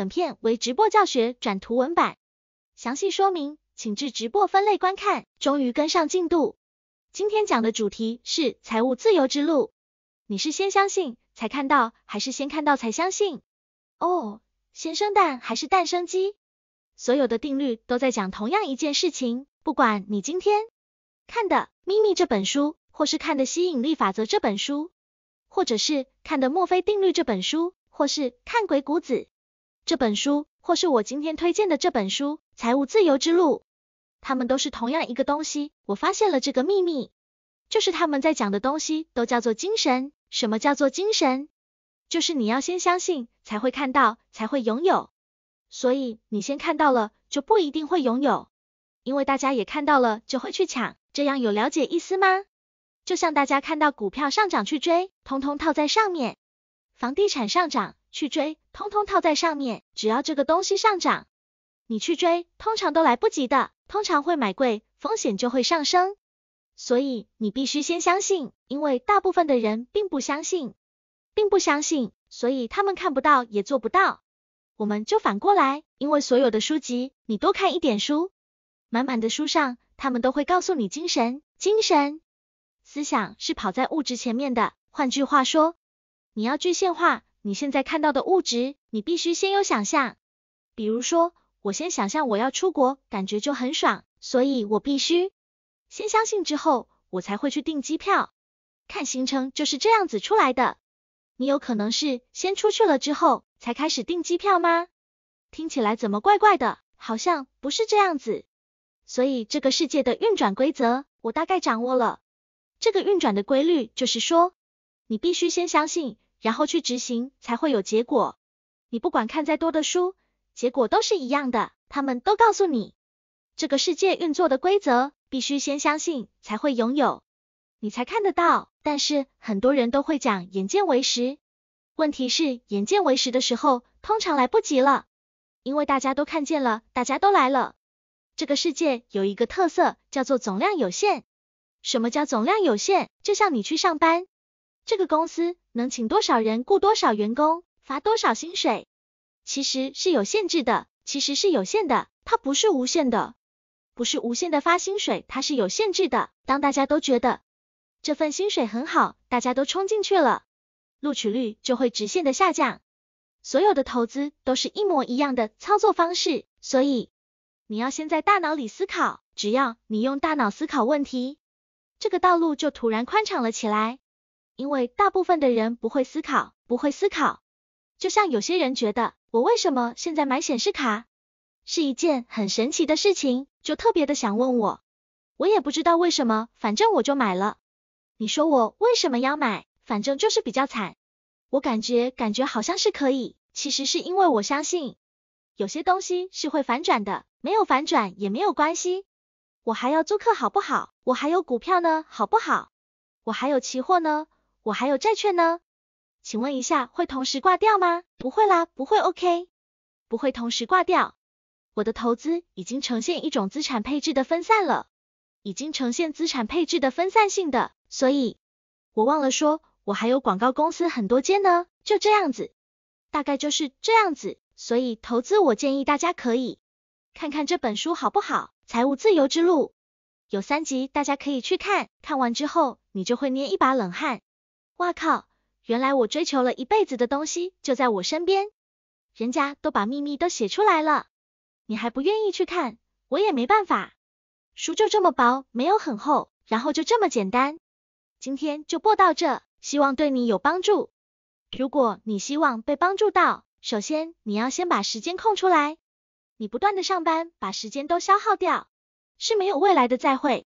本片为直播教学转图文版，详细说明请至直播分类观看。终于跟上进度，今天讲的主题是财务自由之路。你是先相信才看到，还是先看到才相信？哦，先生蛋还是蛋生鸡？所有的定律都在讲同样一件事情，不管你今天看的《秘密》这本书，或是看的《吸引力法则》这本书，或者是看的《墨菲定律》这本书，或是看《鬼谷子》。这本书，或是我今天推荐的这本书《财务自由之路》，他们都是同样一个东西。我发现了这个秘密，就是他们在讲的东西都叫做精神。什么叫做精神？就是你要先相信，才会看到，才会拥有。所以你先看到了，就不一定会拥有，因为大家也看到了，就会去抢。这样有了解意思吗？就像大家看到股票上涨去追，通通套在上面；房地产上涨去追。通通套在上面，只要这个东西上涨，你去追，通常都来不及的，通常会买贵，风险就会上升。所以你必须先相信，因为大部分的人并不相信，并不相信，所以他们看不到也做不到。我们就反过来，因为所有的书籍，你多看一点书，满满的书上，他们都会告诉你精神，精神，思想是跑在物质前面的。换句话说，你要具现化。你现在看到的物质，你必须先有想象。比如说，我先想象我要出国，感觉就很爽，所以我必须先相信，之后我才会去订机票、看行程，就是这样子出来的。你有可能是先出去了之后才开始订机票吗？听起来怎么怪怪的，好像不是这样子。所以这个世界的运转规则，我大概掌握了。这个运转的规律就是说，你必须先相信。然后去执行，才会有结果。你不管看再多的书，结果都是一样的，他们都告诉你，这个世界运作的规则，必须先相信，才会拥有，你才看得到。但是很多人都会讲“眼见为实”，问题是“眼见为实”的时候，通常来不及了，因为大家都看见了，大家都来了。这个世界有一个特色，叫做总量有限。什么叫总量有限？就像你去上班。这个公司能请多少人，雇多少员工，发多少薪水，其实是有限制的，其实是有限的，它不是无限的，不是无限的发薪水，它是有限制的。当大家都觉得这份薪水很好，大家都冲进去了，录取率就会直线的下降。所有的投资都是一模一样的操作方式，所以你要先在大脑里思考，只要你用大脑思考问题，这个道路就突然宽敞了起来。因为大部分的人不会思考，不会思考，就像有些人觉得我为什么现在买显示卡，是一件很神奇的事情，就特别的想问我。我也不知道为什么，反正我就买了。你说我为什么要买？反正就是比较惨。我感觉感觉好像是可以，其实是因为我相信有些东西是会反转的，没有反转也没有关系。我还要租客好不好？我还有股票呢好不好？我还有期货呢。我还有债券呢，请问一下会同时挂掉吗？不会啦，不会，OK，不会同时挂掉。我的投资已经呈现一种资产配置的分散了，已经呈现资产配置的分散性的，所以，我忘了说，我还有广告公司很多间呢，就这样子，大概就是这样子，所以投资我建议大家可以看看这本书好不好？财务自由之路有三集，大家可以去看，看完之后你就会捏一把冷汗。哇靠！原来我追求了一辈子的东西就在我身边，人家都把秘密都写出来了，你还不愿意去看，我也没办法。书就这么薄，没有很厚，然后就这么简单。今天就播到这，希望对你有帮助。如果你希望被帮助到，首先你要先把时间空出来，你不断的上班，把时间都消耗掉，是没有未来的再会。